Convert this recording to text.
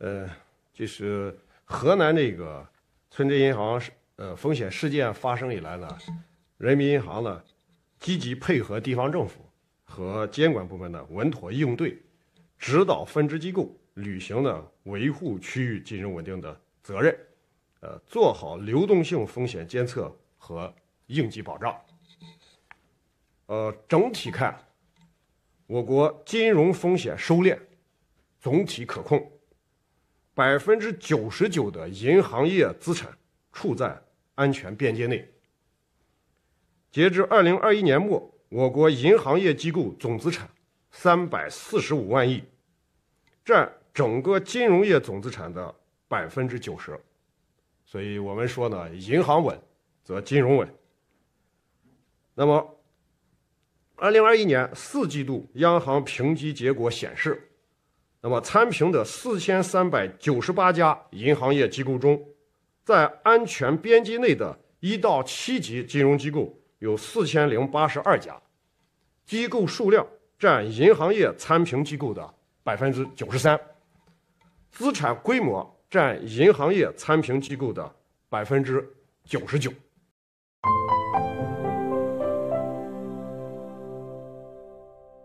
呃，就是河南这个村镇银行呃风险事件发生以来呢，人民银行呢，积极配合地方政府和监管部门呢稳妥应对，指导分支机构履行呢维护区域金融稳定的责任，呃，做好流动性风险监测和应急保障。呃，整体看，我国金融风险收敛，总体可控。百分之九十九的银行业资产处在安全边界内。截至二零二一年末，我国银行业机构总资产三百四十五万亿，占整个金融业总资产的百分之九十。所以，我们说呢，银行稳则金融稳。那么，二零二一年四季度央行评级结果显示。那么参评的四千三百九十八家银行业机构中，在安全边际内的一到七级金融机构有四千零八十二家，机构数量占银行业参评机构的百分之九十三，资产规模占银行业参评机构的百分之九十九。